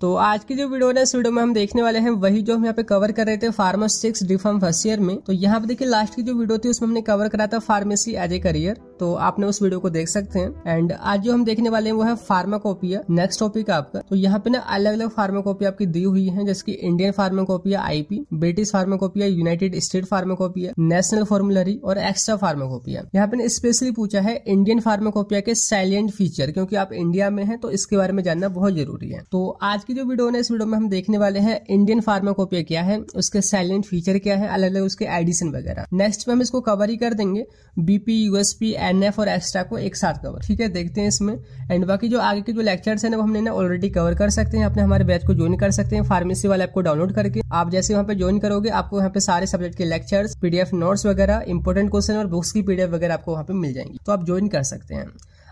तो आज की जो वीडियो है इस वीडियो में हम देखने वाले हैं वही जो हम यहाँ पे कवर कर रहे थे pharmaceutics D Pharm first year में तो यहाँ पे देखिए लास्ट की जो वीडियो थी उसमें हमने कवर करा था फार्मेसी एज ए करियर तो आपने उस वीडियो को देख सकते हैं एंड आज जो हम देखने वाले हैं वो है फार्माकोपिया नेक्स्ट टॉपिक आपका तो यहाँ पे ना अलग अलग फार्माकोपिया आपकी दी हुई है जैसे की Indian pharmacopoeia IP British pharmacopoeia United State pharmacopoeia National formulary और एक्स्ट्रा फार्माकोपिया यहाँ पे स्पेशली पूछा है इंडियन फार्माकोपिया के साइलेंट फीचर क्योंकि आप इंडिया में है तो इसके बारे में जानना बहुत जरूरी है तो आज की जो वीडियो है इस वीडियो में हम देखने वाले हैं इंडियन फार्माकोपिया क्या है उसके साइलेंट फीचर क्या है अलग अलग उसके एडिशन वगैरह नेक्स्ट में हम इसको कवर ही कर देंगे बीपी यूएसपी एन एफ और एक्स्ट्रा को एक साथ कवर ठीक है देखते हैं इसमें एंड बाकी जो आगे के जो लेक्चर्स हैं वो हमने ना ऑलरेडी कवर कर सकते हैं अपने हमारे बैच को ज्वाइन कर सकते हैं फार्मेसी वाले ऐप को डाउनलोड करके आप जैसे वहाँ पे ज्वाइन करोगे आपको यहाँ पे सारे सब्जेक्ट के लेक्चर्स पीडीएफ नोट्स वगैरह इंपॉर्टेंट क्वेश्चन और बुक्स की पीडीएफ वगैरह आपको वहाँ पे मिल जाएंगी तो आप ज्वाइन कर सकते हैं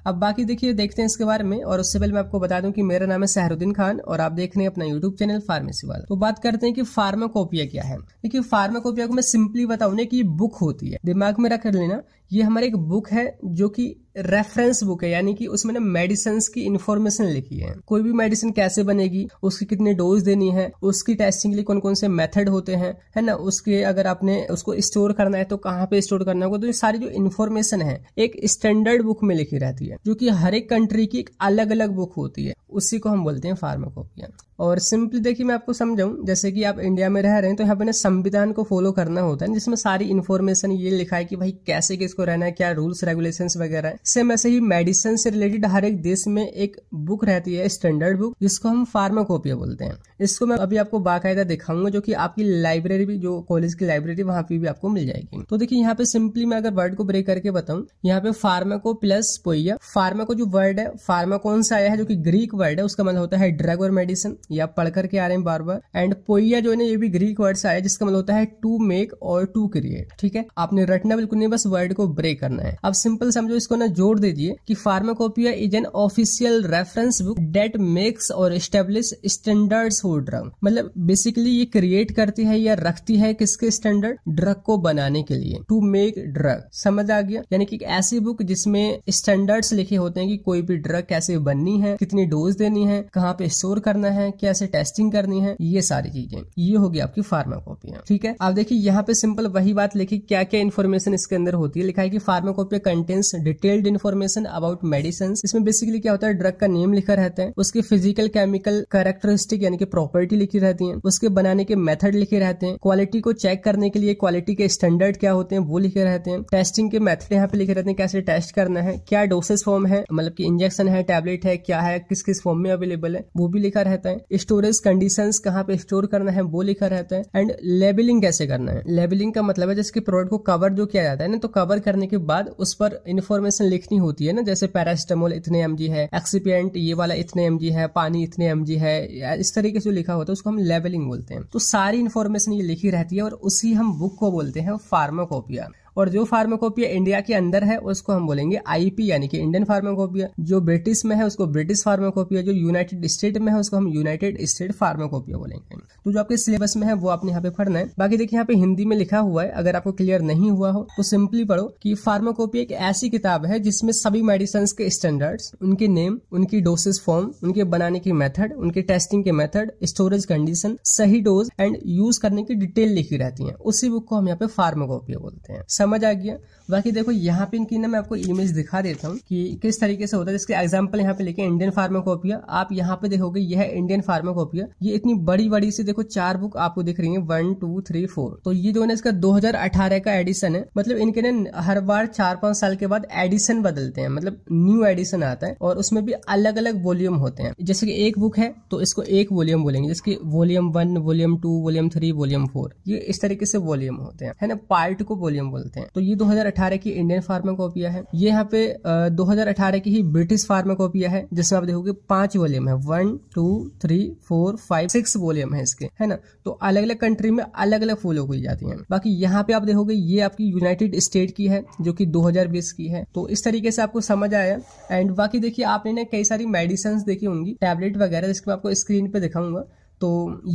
अब बाकी देखिए देखते हैं इसके बारे में और उससे पहले मैं आपको बता दूं कि मेरा नाम है सहरुद्दीन खान और आप देख रहे हैं अपना यूट्यूब चैनल फार्मेसी वाला तो बात करते हैं कि फार्माकोपिया क्या है देखिए फार्माकोपिया को मैं सिंपली बताऊं ना कि बुक होती है दिमाग में रख लेना ये हमारी एक बुक है जो की रेफरेंस बुक है यानी कि उसमें ना मेडिसिन की इन्फॉर्मेशन लिखी है कोई भी मेडिसिन कैसे बनेगी उसकी कितनी डोज देनी है उसकी टेस्टिंग के लिए कौन कौन से मेथड होते हैं है ना उसके अगर आपने उसको स्टोर करना है तो कहाँ पे स्टोर करना होगा तो ये सारी जो इन्फॉर्मेशन है एक स्टैंडर्ड बुक में लिखी रहती है जो कि हर एक कंट्री की एक अलग अलग बुक होती है उसी को हम बोलते हैं फार्माकोपिया और सिंपली देखिए मैं आपको समझाऊं जैसे कि आप इंडिया में रह रहे हैं तो यहाँ पर ना संविधान को फॉलो करना होता है जिसमें सारी इन्फॉर्मेशन ये लिखा है कि भाई कैसे किसको रहना है क्या रूल्स रेगुलेशन वगैरह है सेम ऐसे ही मेडिसिन से रिलेटेड हर एक देश में एक बुक रहती है स्टैंडर्ड बुक जिसको हम फार्माकोपिया बोलते हैं इसको मैं अभी आपको बाकायदा दिखाऊंगा जो की आपकी लाइब्रेरी भी जो कॉलेज की लाइब्रेरी वहां पर भी आपको मिल जाएगी तो देखिये यहाँ पे सिंपली मैं अगर वर्ड को ब्रेक करके बताऊँ यहाँ पे फार्माको प्लस पोइया फार्माको जो वर्ड है फार्मा कौन सा आया है जो की ग्रीक वर्ड है उसका मतलब होता है ड्रग और मेडिसिन ये आप पढ़ करके आ रहे हैं बार बार एंड पोइया जो है ये भी ग्रीक वर्ड से आया जिसका मतलब होता है टू मेक और टू क्रिएट ठीक है आपने रटना बिल्कुल नहीं बस वर्ड को ब्रेक करना है अब सिंपल समझो इसको ना जोड़ दीजिए कि pharmacopoeia is an official reference book that makes और स्टेब्लिश स्टैंडर्ड्स फॉर ड्रग मतलब बेसिकली ये क्रिएट करती है या रखती है किसके स्टैंडर्ड ड्रग को बनाने के लिए टू मेक ड्रग समझ आ गया यानी कि ऐसी बुक जिसमें स्टैंडर्ड्स लिखे होते हैं कि कोई भी ड्रग कैसे बननी है कितनी डोज देनी है कहाँ पे स्टोर करना है कैसे टेस्टिंग करनी है ये सारी चीजें ये होगी आपकी फार्माकोपिया ठीक है आप देखिए यहाँ पे सिंपल वही बात लिखी क्या क्या इन्फॉर्मेशन इसके अंदर होती है लिखा है कि pharmacopoeia contents detailed information about medicine इसमें बेसिकली क्या होता है ड्रग का नेम लिखा रहता है उसके फिजिकल केमिकल कैरेक्टरिस्टिक यानी कि प्रॉपर्टी लिखी रहती है उसके बनाने के मेथड लिखे रहते हैं क्वालिटी को चेक करने के लिए क्वालिटी के स्टैंडर्ड क्या होते हैं वो लिखे रहते हैं टेस्टिंग के मेथड यहाँ पे लिखे रहते हैं कैसे टेस्ट करना है क्या डोसेस फॉर्म है मतलब की इंजेक्शन है टेबलेट है क्या है किस किस फॉर्म में अवेलेबल है वो भी लिखा रहता है स्टोरेज कंडीशन कहाँ पे स्टोर करना है वो लिखा रहता है एंड लेबलिंग कैसे करना है लेबलिंग का मतलब है जैसे प्रोडक्ट को कवर जो किया जाता है ना तो कवर करने के बाद उस पर इन्फॉर्मेशन लिखनी होती है ना जैसे पैरास्टामोल इतने एम है एक्सीपियंट ये वाला इतने एम है पानी इतने एम है इस तरीके से लिखा होता है उसको हम लेबलिंग बोलते हैं तो सारी इन्फॉर्मेशन ये लिखी रहती है और उसी हम बुक को बोलते हैं फार्माकोपिया और जो फार्माकोपिया इंडिया के अंदर है उसको हम बोलेंगे आईपी यानी कि इंडियन फार्माकोपिया जो ब्रिटिश में है उसको ब्रिटिश फार्माकोपिया जो यूनाइटेड स्टेट में है उसको हम यूनाइटेड स्टेट फार्माकोपिया बोलेंगे तो जो आपके सिलेबस में है वो आपने यहाँ पे पढ़ना है बाकी देखिए यहाँ पे हिंदी में लिखा हुआ है अगर आपको क्लियर नहीं हुआ हो तो सिंपली पढ़ो कि फार्माकोपिया एक ऐसी किताब है जिसमें सभी मेडिसिन के स्टैंडर्ड्स उनके नेम उनकी डोसेस फॉर्म उनके बनाने की मेथड उनके टेस्टिंग के मेथड स्टोरेज कंडीशन सही डोज एंड यूज करने की डिटेल लिखी रहती है उसी बुक को हम यहाँ पे फार्माकोपिया बोलते हैं समझ आ गया बाकी देखो यहाँ पे इनकी ना मैं आपको इमेज दिखा देता हूँ कि किस तरीके से होता है जिसके एग्जाम्पल यहाँ पे लेके इंडियन फार्माकोपिया आप यहाँ पे देखोगे यह इंडियन फार्माकोपिया ये इतनी बड़ी बड़ी से देखो चार बुक आपको दिख रही है वन टू थ्री फोर तो ये जो है इसका दो का एडिशन है मतलब इनके ना हर बार चार पांच साल के बाद एडिशन बदलते हैं मतलब न्यू एडिशन आता है और उसमें भी अलग अलग वॉल्यूम होते हैं जैसे कि एक बुक है तो इसको एक वॉल्यूम बोलेंगे जैसे volume one volume two volume three volume four ये इस तरीके से वॉल्यूम होते हैं है ना पार्ट को वॉल्यूम बोलते हैं तो ये दो 2018 की इंडियन फार्माकोपिया है ये यहाँ पे दो 2018 की ही ब्रिटिश फार्माकोपिया है जिसमें आप देखोगे पांच वॉल्यूम है one two three four five six volume है इसके है ना तो अलग अलग कंट्री में अलग अलग फॉलो की जाती है बाकी यहाँ पे आप देखोगे ये आपकी यूनाइटेड स्टेट की है जो की दो की है तो इस तरीके से आपको समझ आया एंड बाकी देखिए आपने कई सारी मेडिसन देखी होंगी टैबलेट वगैरह जिसके आपको स्क्रीन पे दिखाऊंगा तो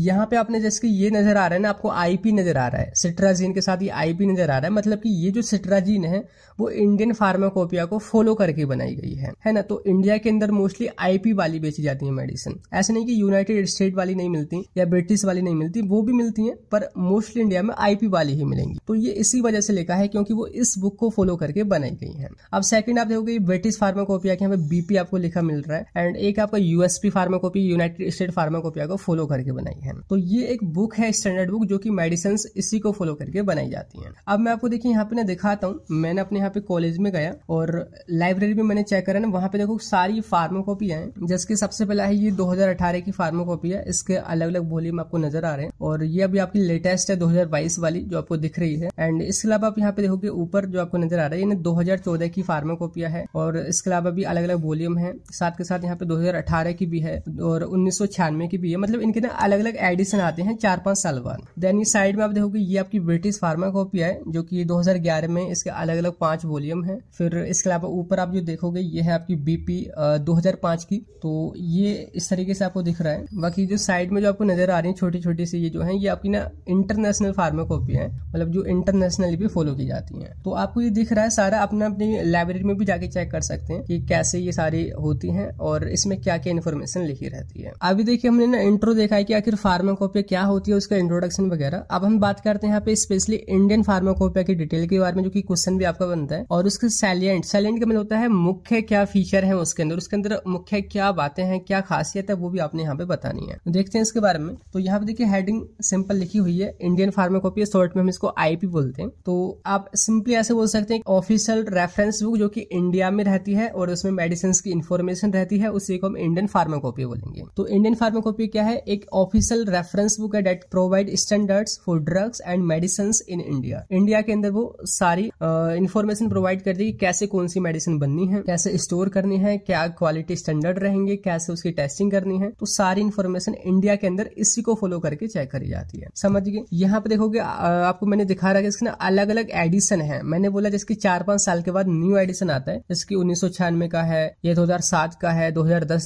यहाँ पे आपने जैसे कि ये नज़र आ रहा है ना आपको आईपी नज़र आ रहा है सिट्राजीन के साथ ये आईपी नज़र आ रहा है मतलब कि ये जो सिट्राजीन है वो इंडियन फार्माकोपिया को फॉलो करके बनाई गई है है ना तो इंडिया के अंदर मोस्टली आईपी वाली बेची जाती है मेडिसिन ऐसे नहीं कि यूनाइटेड स्टेट वाली नहीं मिलती या ब्रिटिश वाली नहीं मिलती वो भी मिलती है पर मोस्टली इंडिया में आईपी वाली ही मिलेंगी तो ये इसी वजह से लिखा है क्योंकि वो इस बुक को फॉलो करके बनाई गई है अब सेकंड आप देखोगे ब्रिटिश फार्माकोपिया के यहाँ पे बीपी आपको लिखा मिल रहा है एंड एक आपका USP pharmacopoeia United State pharmacopoeia को फॉलो करके बनाई है तो ये एक बुक है स्टैंडर्ड बुक जो कि मेडिसन इसी को फॉलो करके बनाई जाती है अब मैं आपको देखिए यहाँ पे ना दिखाता हूँ मैंने अपने यहाँ पे कॉलेज में गया और लाइब्रेरी में मैंने चेक करा ना वहाँ पे देखो सारी फार्मो कॉपी है जिसके सबसे पहला है ये दो की फार्मो है इसके अलग अलग वॉल्यूम आपको नजर आ रहे हैं और ये अभी आपकी लेटेस्ट है 2022 वाली जो आपको दिख रही है एंड इसके अलावा आप यहाँ पे देखोगे ऊपर जो आपको नजर आ रहा है ये 2014 की फार्मो कॉपिया है और इसके अलावा भी अलग अलग वॉल्यूम है साथ के साथ यहाँ पे 2018 की भी है और उन्नीस की भी है मतलब इनके इनके ना अलग अलग एडिशन आते हैं चार पांच साल बाद देन ये साइड में आप देखोगे ये आपकी ब्रिटिश फार्माकोपिया है जो कि 2011 में इसके अलग अलग पांच वॉल्यूम है फिर इसके अलावा ऊपर आप जो देखोगे ये है आपकी बीपी दो की तो ये इस तरीके से आपको दिख रहा है बाकी जो साइड में जो आपको नजर आ रही है छोटी छोटी सी ये जो है ये आपकी ना इंटरनेशनल कॉपी है मतलब जो इंटरनेशनली भी फॉलो की जाती है तो आपको ये दिख रहा है सारा अपना अपनी लाइब्रेरी में भी जाके चेक कर सकते हैं कि कैसे ये सारी होती है और इसमें क्या क्या इन्फॉर्मेशन लिखी रहती है अभी देखिए हमने ना इंट्रो देख देखा है कि आखिर फार्माकोपिया क्या होती है उसका इंट्रोडक्शन वगैरह अब हम बात करते हैं यहाँ पे स्पेशली इंडियन फार्माकोपिया की डिटेल के बारे में जो कि क्वेश्चन भी आपका बनता है और उसके सैलियंट सैलियंट का मतलब होता है मुख्य क्या फीचर है उसके अंदर उसके अंदर मुख्य क्या बातें हैं क्या खासियत है वो भी आपने यहाँ पे बतानी है देखते हैं इसके बारे में तो यहाँ पे देखिए हेडिंग सिंपल लिखी हुई है इंडियन फार्माकोपिया शॉर्ट में हम इसको आईपी बोलते हैं तो आप सिंपली ऐसे बोल सकते हैं ऑफिशियल रेफरेंस बुक जो की इंडिया में रहती है और उसमें मेडिसिन की इन्फॉर्मेशन रहती है उसी को हम इंडियन फार्माकोपिया बोलेंगे तो इंडियन फार्माकोपिया क्या है एक एक ऑफिशियल रेफरेंस बुक है that provide standards for drugs and medicine in India India के अंदर वो सारी इन्फॉर्मेशन प्रोवाइड कर देगी कैसे कौन सी मेडिसिन बननी है कैसे स्टोर करनी है क्या क्वालिटी स्टैंडर्ड रहेंगे कैसे उसकी टेस्टिंग करनी है तो सारी इन्फॉर्मेशन इंडिया के अंदर इसी को फॉलो करके चेक करी जाती है समझिए यहाँ पे देखोगे आपको मैंने दिखा रहा है इसके अलग अलग एडिशन है मैंने बोला जिसकी चार पांच साल के बाद न्यू एडिशन आता है जिसकी उन्नीस का है ये दो का है दो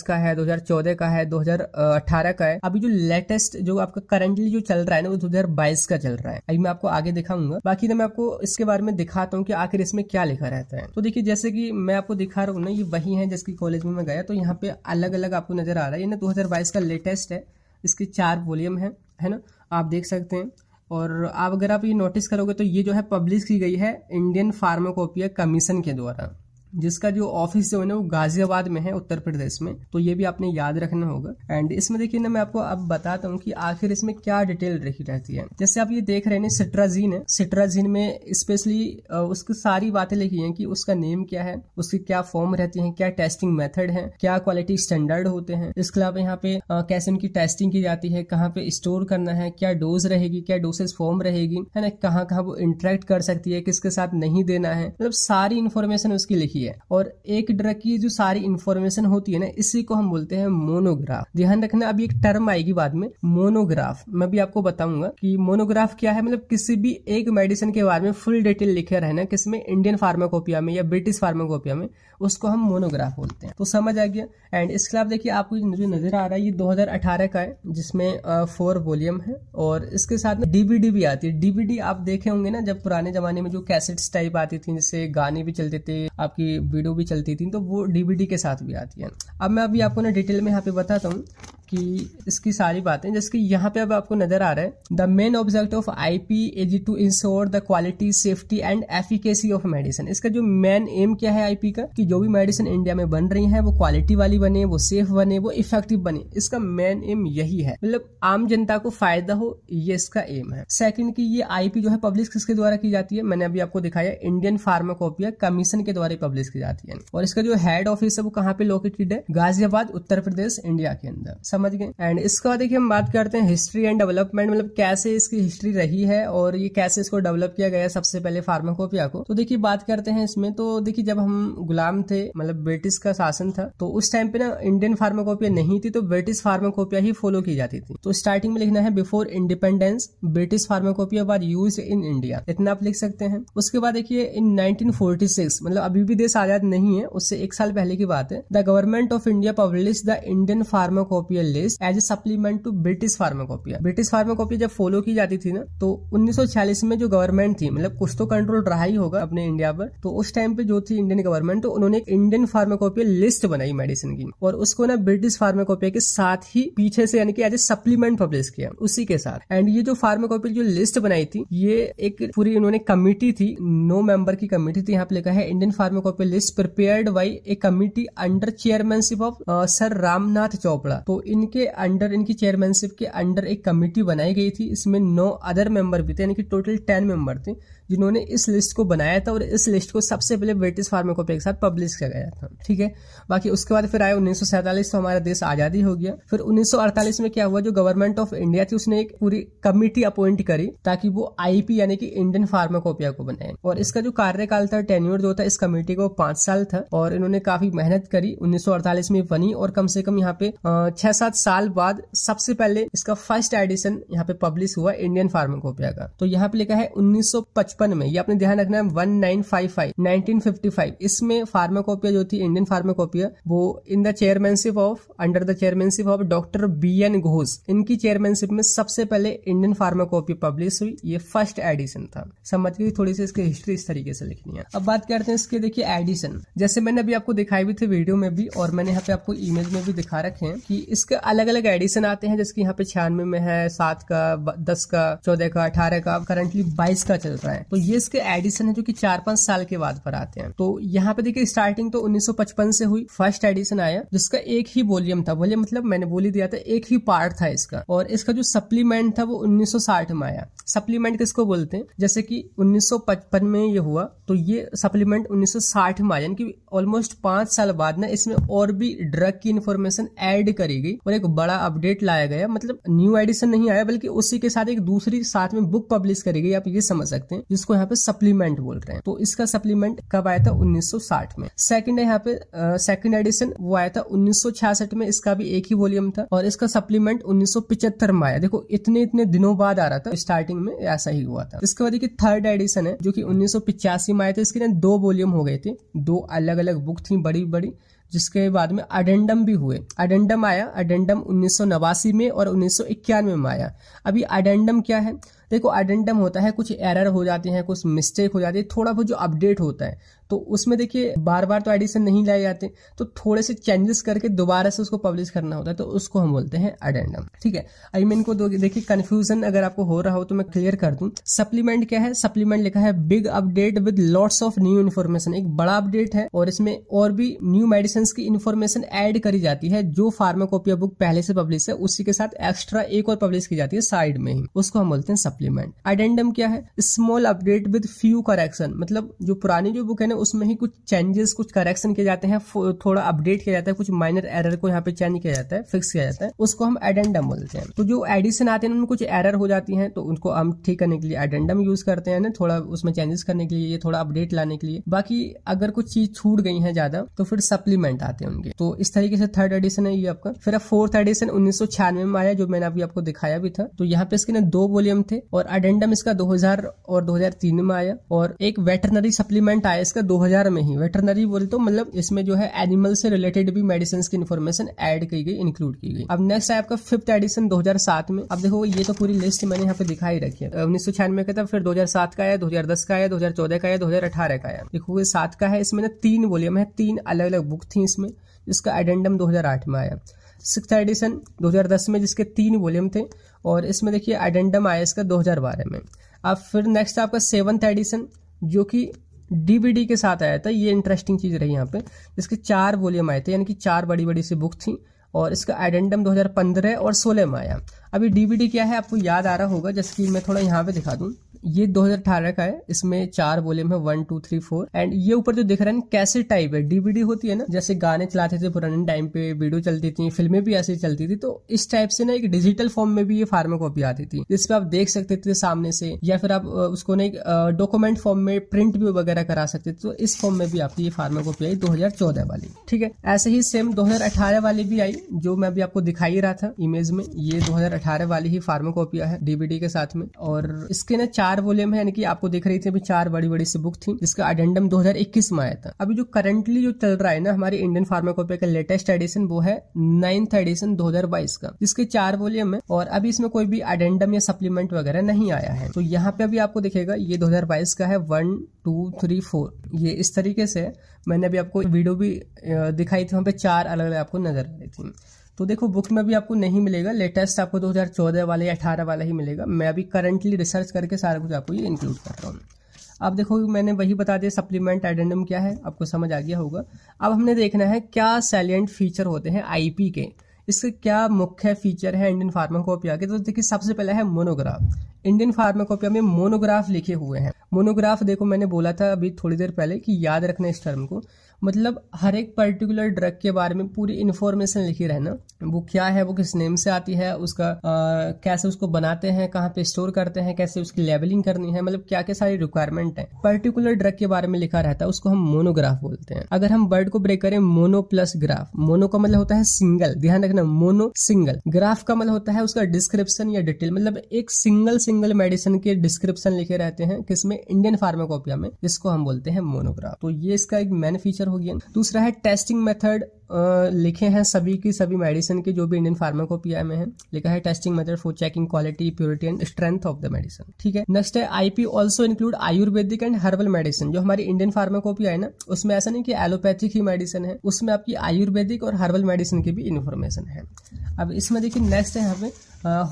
का है दो का है दो का है अभी जो लेटेस्ट जो आपका करंटली जो चल रहा है ना वो दो हजार बाईस का चल रहा है अभी मैं आपको आगे दिखाऊंगा बाकी ना तो मैं आपको इसके बारे में दिखाता हूँ कि आखिर इसमें क्या लिखा रहता है तो देखिए जैसे कि मैं आपको दिखा रहा हूँ ना ये वही है जिसकी कॉलेज में मैं गया तो यहाँ पे अलग अलग आपको नजर आ रहा है ये ना दो का लेटेस्ट है इसके चार वॉल्यूम है है ना आप देख सकते हैं और आप अगर आप ये नोटिस करोगे तो ये जो है पब्लिश की गई है इंडियन फार्माकोपिया कमीशन के द्वारा जिसका जो ऑफिस जो है ना वो गाजियाबाद में है उत्तर प्रदेश में तो ये भी आपने याद रखना होगा एंड इसमें देखिए ना मैं आपको अब बताता हूँ कि आखिर इसमें क्या डिटेल रखी रहती है जैसे आप ये देख रहे हैं सिट्राजीन है सिट्राजीन में स्पेशली उसकी सारी बातें लिखी है कि उसका नेम क्या है उसकी क्या फॉर्म रहती है क्या टेस्टिंग मेथड है क्या क्वालिटी स्टैंडर्ड होते हैं इसके अलावा यहाँ पे कैसे उनकी टेस्टिंग की जाती है कहाँ पे स्टोर करना है क्या डोज रहेगी क्या डोसेज फॉर्म रहेगी है ना कहाँ कहाँ वो इंटरेक्ट कर सकती है किसके साथ नहीं देना है मतलब सारी इन्फॉर्मेशन उसकी लिखी होती है और एक ड्रग की जो सारी इंफॉर्मेशन होती है ना इसी को हम बोलते हैं मोनोग्राफ ध्यान रखना अभी एक टर्म आएगी बाद में मोनोग्राफ मैं भी आपको बताऊंगा कि मोनोग्राफ क्या है मतलब किसी भी एक मेडिसिन के बारे में फुल डिटेल लिखे रहना किसमें इंडियन फार्माकोपिया में या ब्रिटिश फार्माकोपिया में उसको हम मोनोग्राफ बोलते हैं तो समझ आ गया एंड इसके अलावा देखिए आपको जो नजर आ रहा है ये 2018 का है जिसमें फोर वॉल्यूम है और इसके साथ में डीवीडी भी आती है डीवीडी आप देखे होंगे ना जब पुराने जमाने में जो कैसेट्स टाइप आती थी जिससे गाने भी चलते थे आपकी वीडियो भी चलती थी तो वो डीवीडी के साथ भी आती है हाँ। अब मैं अभी आपको ना डिटेल में यहाँ पे बताता हूँ कि इसकी सारी बातें जैसे कि यहाँ पे अब आपको नजर आ रहा है the main object of I P is to ensure the quality safety and efficacy of medicine इसका जो मेन एम क्या है आईपी का कि जो भी मेडिसिन इंडिया में बन रही है वो क्वालिटी वाली बने वो सेफ बने वो इफेक्टिव बने इसका मेन एम यही है मतलब आम जनता को फायदा हो ये इसका एम है सेकंड की ये आईपी जो है पब्लिश किसके द्वारा की जाती है मैंने अभी आपको दिखाया इंडियन फार्माकोपिया कमीशन के द्वारा पब्लिश की जाती है और इसका जो हेड ऑफिस है वो कहाँ पे लोकेटेड है गाजियाबाद उत्तर प्रदेश इंडिया के अंदर समझ गए एंड इसके बाद देखिए हम बात करते हैं हिस्ट्री एंड डेवलपमेंट मतलब कैसे इसकी हिस्ट्री रही है और ये कैसे इसको डेवलप किया गया सबसे पहले फार्माकोपिया को तो देखिए बात करते हैं इसमें तो देखिए जब हम गुलाम थे मतलब ब्रिटिश का शासन था तो उस टाइम पे ना इंडियन फार्माकोपिया नहीं थी तो ब्रिटिश फार्माकोपिया ही फॉलो की जाती थी तो स्टार्टिंग में लिखना है before independence British pharmacopoeia was use in India इतना आप लिख सकते हैं उसके बाद देखिए इन 1946 मतलब अभी भी देश आजाद नहीं है उससे एक साल पहले की बात है the government of India publish the Indian pharmacopoeia list as a supplement to British pharmacopoeia. British pharmacopoeia जब फॉलो की जाती थी ना तो उन्नीस में जो गवर्नमेंट थी मतलब कुछ तो कंट्रोल रहा ही होगा अपने इंडिया पर तो उस टाइम पे जो थी इंडियन गवर्नमेंट तो उन्होंने एक इंडियन फार्माकोपिया लिस्ट बनाई मेडिसिन की और उसको ना ब्रिटिश फार्माकोपिया के साथ ही पीछे से यानी कि एज ए सप्लीमेंट पब्लिश किया उसी के साथ एंड ये जो फार्माकोपिया जो लिस्ट बनाई थी ये एक पूरी उन्होंने कमिटी थी नो मेंबर की कमिटी थी यहाँ पे लिखा है Indian pharmacopoeia list prepared by a committee under chairmanship of sir Ramnath Chopra तो इन इनके अंडर इनकी चेयरमैनशिप के अंडर एक कमेटी बनाई गई थी इसमें नौ अदर मेंबर भी थे यानी कि टोटल टेन मेंबर थे जिन्होंने इस लिस्ट को बनाया था और इस लिस्ट को सबसे पहले ब्रिटिश फार्माकोपिया के साथ पब्लिश किया गया था ठीक है बाकी उसके बाद फिर आए उन्नीस तो हमारा देश आज़ादी हो गया फिर उन्नीस में क्या हुआ जो गवर्नमेंट ऑफ इंडिया थी उसने एक पूरी कमिटी अपॉइंट करी ताकि वो आईपी यानी कि इंडियन फार्माकोपिया को बनाए और इसका जो कार्यकाल था टेन्यूर जो था इस कमेटी को पांच साल था और इन्होंने काफी मेहनत करी उन्नीस में बनी और कम से कम यहाँ पे छह सात साल बाद सबसे पहले इसका फर्स्ट एडिशन यहाँ पे पब्लिश हुआ इंडियन फार्माकोपिया का तो यहाँ पे लिखा है उन्नीस पचपन में ये आपने ध्यान रखना है one nine five five nineteen fifty five इसमें फार्माकोपिया जो थी इंडियन फार्माकोपिया वो in the chairmanship of under the chairmanship of doctor B N Ghosh इनकी चेयरमैनशिप में सबसे पहले इंडियन फार्माकोपिया पब्लिश हुई ये फर्स्ट एडिशन था समझ गई थोड़ी सी इसकी हिस्ट्री इस तरीके से लिखनी है अब बात करते हैं इसके देखिए एडिशन जैसे मैंने अभी आपको दिखाई भी थी वीडियो में भी और मैंने यहाँ पे आपको इमेज में भी दिखा रखे हैं कि इसके अलग अलग एडिशन आते हैं जैसे यहाँ पे छियानवे में है सात का दस का चौदह का अठारह का करंटली बाईस का चल रहा है तो ये इसके एडिशन है जो कि चार पांच साल के बाद पर आते हैं तो यहाँ पे देखिए स्टार्टिंग तो 1955 से हुई फर्स्ट एडिशन आया जिसका एक ही वॉल्यूम था वॉल्यूम मतलब मैंने बोली दिया था एक ही पार्ट था इसका और इसका जो सप्लीमेंट था वो उन्नीस में आया सप्लीमेंट किसको बोलते हैं जैसे कि 1955 में ये हुआ तो ये सप्लीमेंट 1960 में आया यानी कि ऑलमोस्ट पांच साल बाद ना इसमें और भी ड्रग की इन्फॉर्मेशन ऐड करी गई और एक बड़ा अपडेट लाया गया मतलब न्यू एडिशन नहीं आया बल्कि उसी के साथ एक दूसरी साथ में बुक पब्लिश करी गई आप ये समझ सकते हैं जिसको यहाँ पे सप्लीमेंट बोल रहे हैं तो इसका सप्लीमेंट कब आया था 1960 में सेकंड है यहाँ पे सेकंड एडिशन वो आया था 1966 में इसका भी एक ही वॉल्यूम था और इसका सप्लीमेंट 1975 में आया देखो इतने इतने दिनों बाद आ रहा था स्टार्टिंग में ऐसा ही हुआ था इसके बाद देखिए थर्ड एडिशन है जो की उन्नीस में आया था इसके ना दो वॉल्यूम हो गए थे दो अलग अलग बुक थी बड़ी बड़ी जिसके बाद में अडेंडम भी हुए अडेंडम आया अडेंडम उन्नीस में और उन्नीस में आया अभी अडेंडम क्या है देखो एडेंडम होता है कुछ एरर हो जाते हैं कुछ मिस्टेक हो जाती है थोड़ा बहुत जो अपडेट होता है तो उसमें देखिए बार बार तो एडिशन नहीं लाए जाते तो थोड़े से चेंजेस करके दोबारा से उसको पब्लिश करना होता है तो उसको हम बोलते हैं एडेंडम ठीक है आई मीन को देखिए कंफ्यूजन अगर आपको हो रहा हो तो मैं क्लियर कर दूं सप्लीमेंट क्या है सप्लीमेंट लिखा है big update with lots of new information एक बड़ा अपडेट है और इसमें और भी न्यू मेडिसिन की इन्फॉर्मेशन एड करी जाती है जो फार्माकोपिया बुक पहले से पब्लिश है उसी के साथ एक्स्ट्रा एक और पब्लिश की जाती है साइड में ही उसको हम बोलते हैं सप्लीमेंट एडेंडम क्या है small update with few correction मतलब जो पुरानी जो बुक है ना उसमें ही कुछ चेंजेस कुछ करेक्शन किए जाते हैं थोड़ा अपडेट किया जाता है कुछ माइनर एरर को यहाँ पे चेंज किया जाता है फिक्स किया जाता है उसको हम एडेंडम बोलते हैं तो जो एडिशन आते हैं उनमें कुछ एरर हो जाती है तो उनको हम ठीक करने के लिए एडेंडम यूज करते हैं ना थोड़ा उसमें चेंजेस करने के लिए ये थोड़ा अपडेट लाने के लिए बाकी अगर कुछ चीज छूट गई है ज्यादा तो फिर सप्लीमेंट आते हैं उनके तो इस तरीके से थर्ड एडिशन है ये आपका फिर अब फोर्थ एडिशन उन्नीस में आया जो मैंने अभी आपको दिखाया भी था तो यहाँ पे इसके ना दो वॉल्यूम थे और एडेंडम इसका 2000 और 2003 में आया और एक वेटरनरी सप्लीमेंट आया इसका 2000 में ही वेटरनरी बोल तो मतलब इसमें जो है एनिमल से रिलेटेड भी मेडिसिन की इन्फॉर्मेशन एड की गई इंक्लूड की गई अब नेक्स्ट है आपका फिफ्थ एडिशन 2007 में अब देखो ये तो पूरी लिस्ट मैंने यहाँ पे दिखाई रखी है उन्नीस सौ का था फिर दो का आया दो का आया दो का आया दो का आया देखो ये सात का है इसमें ना तीन वॉल्यूम है तीन अलग अलग बुक थी इसमें जिसका एडेंडम 2008 में आया सिक्स एडिशन 2010 में जिसके तीन वॉल्यूम थे और इसमें देखिए एडेंडम आया इसका 2012 में अब फिर नेक्स्ट आपका सेवन्थ एडिशन जो कि डीवीडी के साथ आया था ये इंटरेस्टिंग चीज़ रही यहाँ पे जिसके चार वॉल्यूम आए थे यानी कि चार बड़ी बड़ी सी बुक थी और इसका आइडेंटम 2015 और 16 में आया अभी डीवीडी क्या है आपको याद आ रहा होगा जैसे कि मैं थोड़ा यहाँ पे दिखा दूँ ये 2018 का है इसमें चार वॉल्यूम है one two three four and ये ऊपर जो दिख रहा है कैसे टाइप है डीवीडी होती है ना जैसे गाने चलाते थे पुराने टाइम पे वीडियो चलती थी फिल्में भी ऐसी चलती थी तो इस टाइप से ना एक डिजिटल फॉर्म में भी ये फार्मा कॉपी आती थी जिसपे आप देख सकते थे सामने से या फिर आप उसको ना एक डॉक्यूमेंट फॉर्म में प्रिंट भी वगैरह करा सकते थे तो इस फॉर्म में भी आपकी ये फार्मा कॉपी आई दो वाली ठीक है ऐसे ही सेम दो वाली भी आई जो मैं अभी आपको दिखाई रहा था इमेज में ये दो वाली ही फार्मा कॉपिया है डीबीडी के साथ में और इसके ना चार चार वॉल्यूम है यानी कि आपको देख रही थी अभी चार बड़ी बड़ी सी बुक थी जिसका एडेंडम 2021 में आया था अभी जो करंटली जो चल रहा है ना हमारे इंडियन फार्माकोपिया का लेटेस्ट एडिशन वो है नाइन्थ एडिशन 2022 का जिसके चार वॉल्यूम है और अभी इसमें कोई भी एडेंडम या सप्लीमेंट वगैरह नहीं आया है तो यहाँ पे अभी आपको देखेगा ये दो का है वन टू थ्री फोर ये इस तरीके से मैंने अभी आपको वीडियो भी दिखाई थी वहाँ पे चार अलग अलग आपको नजर आ रही थी तो देखो बुक में भी आपको नहीं मिलेगा लेटेस्ट आपको 2014 वाला या अठारह वाला ही मिलेगा मैं अभी करंटली रिसर्च करके सारा कुछ आपको ये इंक्लूड कर रहा हूँ अब देखो मैंने वही बता दिया सप्लीमेंट एडेंडम क्या है आपको समझ आ गया होगा अब हमने देखना है क्या सैलियंट फीचर होते हैं आईपी के इसके क्या मुख्य फीचर है इंडियन फार्माकोपिया के तो देखिए सबसे पहला है मोनोग्राफ इंडियन फार्माकोपिया में मोनोग्राफ लिखे हुए हैं मोनोग्राफ देखो मैंने बोला था अभी थोड़ी देर पहले कि याद रखना इस टर्म को मतलब हर एक पर्टिकुलर ड्रग के बारे में पूरी इन्फॉर्मेशन लिखी रहना वो क्या है वो किस नेम से आती है उसका आ, कैसे उसको बनाते हैं कहाँ पे स्टोर करते हैं कैसे उसकी लेबलिंग करनी है मतलब क्या क्या सारी रिक्वायरमेंट है पर्टिकुलर ड्रग के बारे में लिखा रहता है उसको हम मोनोग्राफ बोलते हैं अगर हम वर्ड को ब्रेक करें मोनो प्लस ग्राफ मोनो का मतलब होता है सिंगल ध्यान रखना मोनो सिंगल ग्राफ का मतलब होता है उसका डिस्क्रिप्शन या डिटेल मतलब एक सिंगल सिंगल सिंगल मेडिसिन के डिस्क्रिप्शन लिखे रहते हैं किसमें इंडियन फार्माकोपिया में जिसको हम बोलते हैं मोनोग्राफ तो ये इसका एक मेन फीचर हो गया दूसरा है टेस्टिंग मेथड लिखे हैं सभी की सभी मेडिसिन के जो भी इंडियन फार्माकोपिया में है लिखा है testing method for checking quality purity and strength of the medicine ठीक है नेक्स्ट है IP also include ayurvedic and herbal medicine जो हमारी इंडियन फार्माकोपिया है ना उसमें ऐसा नहीं कि एलोपैथिक ही मेडिसिन है उसमें आपकी आयुर्वेदिक और हर्बल मेडिसिन की भी इन्फॉर्मेशन है अब इसमें देखिए नेक्स्ट है हमें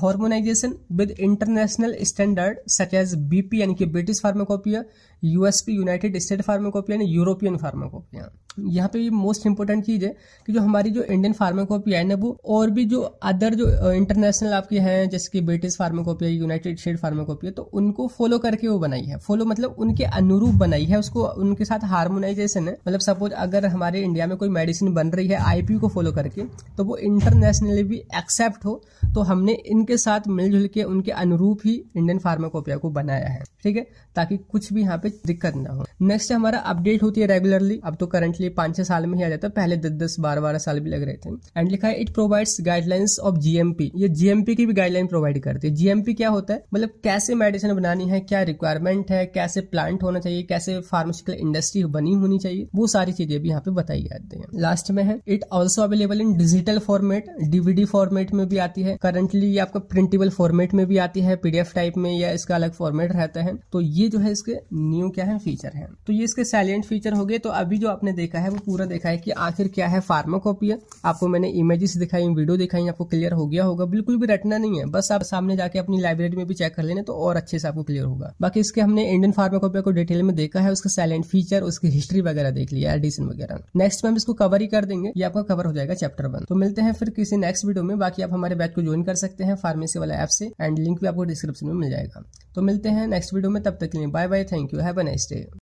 harmonisation with international standard such as BP यानी कि British pharmacopoeia USP United State pharmacopoeia ने यूरोपियन फार्माकोपिया यहाँ पे ये मोस्ट इंपॉर्टेंट चीज़ है कि जो हमारी जो इंडियन फार्माकोपिया है ना वो और भी जो अदर जो इंटरनेशनल uh, आपके हैं जैसे कि British pharmacopoeia United State pharmacopoeia तो उनको फॉलो करके वो बनाई है फॉलो मतलब उनके अनुरूप बनाई है उसको उनके साथ हार्मोनाइजेशन है मतलब सपोज अगर हमारे इंडिया में कोई मेडिसिन बन रही है आई को फॉलो करके तो वो इंटरनेशनली भी एक्सेप्ट हो तो हमने इनके साथ मिलजुल के उनके अनुरूप ही इंडियन फार्माकोपिया को बनाया है ठीक है ताकि कुछ भी यहाँ पे कोई दिक्कत ना हो नेक्स्ट हमारा अपडेट होती है रेगुलरली अब तो करंटली पांच छह साल में ही आ जाता है पहले दस दस बारह बारह साल भी लग रहे थे एंड लिखा है it provides guidelines of GMP ये जीएमपी की भी गाइडलाइन प्रोवाइड करती है जीएमपी क्या होता है मतलब कैसे मेडिसिन बनानी है क्या रिक्वायरमेंट है कैसे प्लांट होना चाहिए कैसे फार्मास्यूटिकल इंडस्ट्री बनी होनी चाहिए वो सारी चीजें भी यहाँ पे बताई जाती है लास्ट में है it also available in digital format DVD format में भी आती है करंटली ये आपका प्रिंटेबल फॉर्मेट में भी आती है पीडीएफ टाइप में या इसका अलग फॉर्मेट रहता है तो ये जो है इसके न्यू न्यू क्या है फीचर है तो ये इसके साइलेंट फीचर हो गए तो अभी जो आपने देखा है वो पूरा देखा है कि आखिर क्या है फार्माकोपिया आपको मैंने इमेजेस दिखाई वीडियो दिखाई आपको क्लियर हो गया होगा बिल्कुल भी रटना नहीं है बस आप सामने जाके अपनी लाइब्रेरी में भी चेक कर लेने तो और अच्छे से आपको क्लियर होगा बाकी इसके हमने इंडियन फार्माकोपिया को डिटेल में देखा है उसका साइलेंट फीचर उसकी हिस्ट्री वगैरह देख लिया एडिशन वगैरह नेक्स्ट में हम इसको कवर ही कर देंगे ये आपका कवर हो जाएगा चैप्टर वन तो मिलते हैं फिर किसी नेक्स्ट वीडियो में बाकी आप हमारे बैच को ज्वाइन कर सकते हैं फार्मेसी वाला ऐप से एंड लिंक भी आपको डिस्क्रिप्शन में मिल जाएगा तो मिलते हैं नेक्स्ट वीडियो में तब तक के लिए bye bye thank you have a nice day